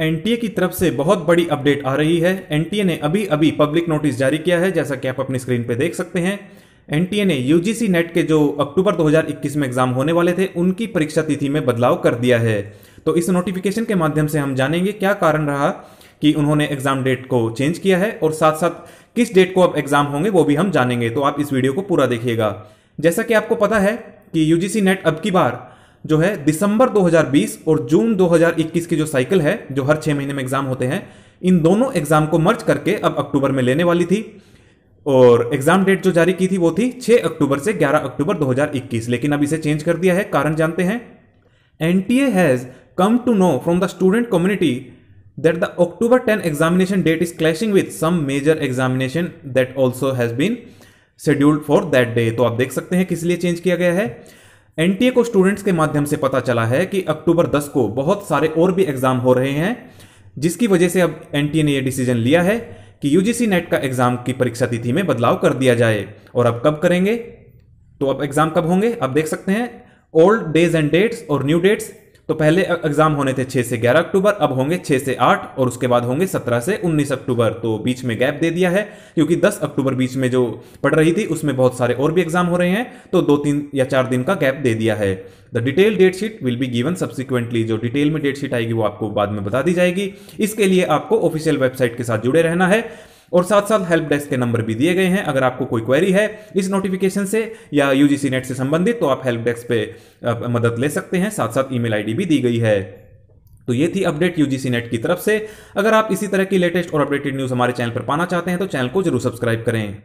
NTA की तरफ से बहुत बड़ी अपडेट आ रही है एनटीए ने अभी अभी पब्लिक नोटिस जारी किया है जैसा कि आप अपनी स्क्रीन पर देख सकते हैं एनटीए ने यूजीसी नेट के जो अक्टूबर 2021 में एग्जाम होने वाले थे उनकी परीक्षा तिथि में बदलाव कर दिया है तो इस नोटिफिकेशन के माध्यम से हम जानेंगे क्या कारण रहा कि उन्होंने एग्जाम डेट को चेंज किया है और साथ साथ किस डेट को अब एग्जाम होंगे वो भी हम जानेंगे तो आप इस वीडियो को पूरा देखिएगा जैसा कि आपको पता है कि यूजीसी नेट अब की बार जो है दिसंबर 2020 और जून 2021 की जो साइकिल है जो हर छः महीने में एग्ज़ाम होते हैं इन दोनों एग्ज़ाम को मर्ज करके अब अक्टूबर में लेने वाली थी और एग्ज़ाम डेट जो जारी की थी वो थी 6 अक्टूबर से 11 अक्टूबर 2021 लेकिन अब इसे चेंज कर दिया है कारण जानते हैं N T A has come to know from the student community that the October 10 examination date is clashing with some major examination that also has been scheduled for that day तो आप देख सकते हैं किस लिए चेंज किया गया है एनटीए को स्टूडेंट्स के माध्यम से पता चला है कि अक्टूबर 10 को बहुत सारे और भी एग्जाम हो रहे हैं जिसकी वजह से अब एनटीए ने यह डिसीजन लिया है कि यूजीसी नेट का एग्जाम की परीक्षा तिथि में बदलाव कर दिया जाए और अब कब करेंगे तो अब एग्जाम कब होंगे आप देख सकते हैं ओल्ड डेज एंड डेट्स और न्यू डेट्स तो पहले एग्जाम होने थे 6 से 11 अक्टूबर अब होंगे 6 से 8 और उसके बाद होंगे 17 से 19 अक्टूबर तो बीच में गैप दे दिया है क्योंकि 10 अक्टूबर बीच में जो पड़ रही थी उसमें बहुत सारे और भी एग्जाम हो रहे हैं तो दो तीन या चार दिन का गैप दे दिया है the detail date sheet will be given subsequently जो डिटेल में डेट शीट आएगी वो आपको बाद में बता दी जाएगी इसके लिए आपको ऑफिशियल वेबसाइट के साथ जुड़े रहना है और साथ साथ हेल्प डेस्क के नंबर भी दिए गए हैं अगर आपको कोई क्वेरी है इस नोटिफिकेशन से या यूजीसी नेट से संबंधित तो आप हेल्प डेस्क पे मदद ले सकते हैं साथ साथ ईमेल आईडी भी दी गई है तो ये थी अपडेट यूजीसी नेट की तरफ से अगर आप इसी तरह की लेटेस्ट और अपडेटेड न्यूज़ हमारे चैनल पर पाना चाहते हैं तो चैनल को जरूर सब्सक्राइब करें